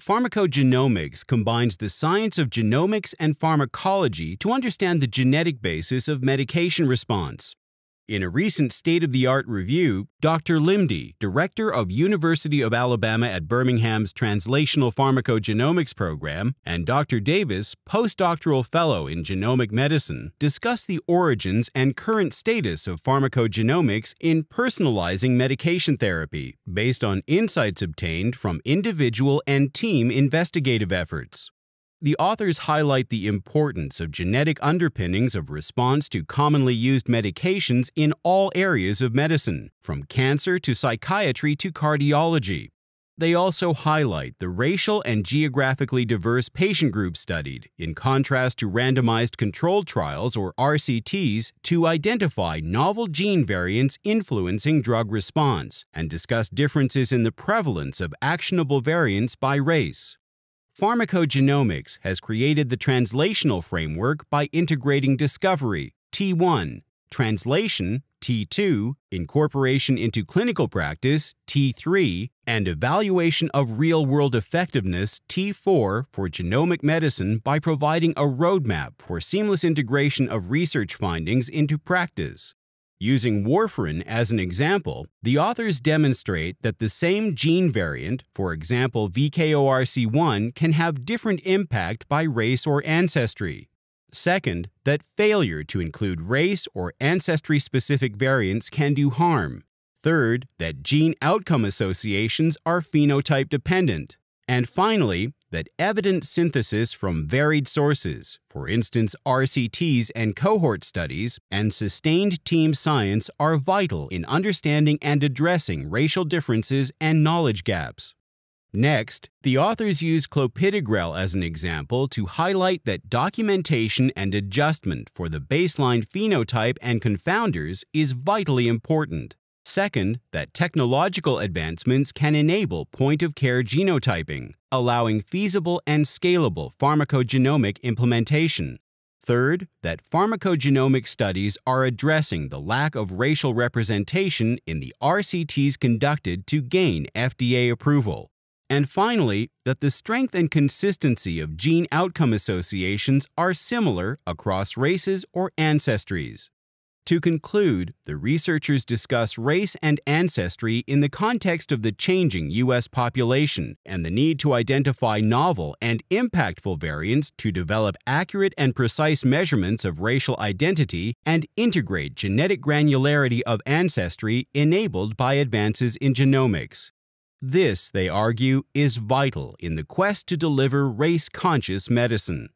Pharmacogenomics combines the science of genomics and pharmacology to understand the genetic basis of medication response. In a recent state-of-the-art review, Dr. Limdy, director of University of Alabama at Birmingham's Translational Pharmacogenomics Program, and Dr. Davis, postdoctoral fellow in genomic medicine, discuss the origins and current status of pharmacogenomics in personalizing medication therapy, based on insights obtained from individual and team investigative efforts the authors highlight the importance of genetic underpinnings of response to commonly used medications in all areas of medicine, from cancer to psychiatry to cardiology. They also highlight the racial and geographically diverse patient groups studied, in contrast to randomized controlled trials or RCTs, to identify novel gene variants influencing drug response and discuss differences in the prevalence of actionable variants by race. Pharmacogenomics has created the translational framework by integrating discovery, T1, translation, T2, incorporation into clinical practice, T3, and evaluation of real world effectiveness, T4, for genomic medicine by providing a roadmap for seamless integration of research findings into practice. Using warfarin as an example, the authors demonstrate that the same gene variant, for example VKORC1, can have different impact by race or ancestry. Second, that failure to include race or ancestry-specific variants can do harm. Third, that gene outcome associations are phenotype dependent. And finally, that evident synthesis from varied sources, for instance RCTs and cohort studies, and sustained team science are vital in understanding and addressing racial differences and knowledge gaps. Next, the authors use clopidogrel as an example to highlight that documentation and adjustment for the baseline phenotype and confounders is vitally important. Second, that technological advancements can enable point-of-care genotyping, allowing feasible and scalable pharmacogenomic implementation. Third, that pharmacogenomic studies are addressing the lack of racial representation in the RCTs conducted to gain FDA approval. And finally, that the strength and consistency of gene outcome associations are similar across races or ancestries. To conclude, the researchers discuss race and ancestry in the context of the changing U.S. population and the need to identify novel and impactful variants to develop accurate and precise measurements of racial identity and integrate genetic granularity of ancestry enabled by advances in genomics. This, they argue, is vital in the quest to deliver race-conscious medicine.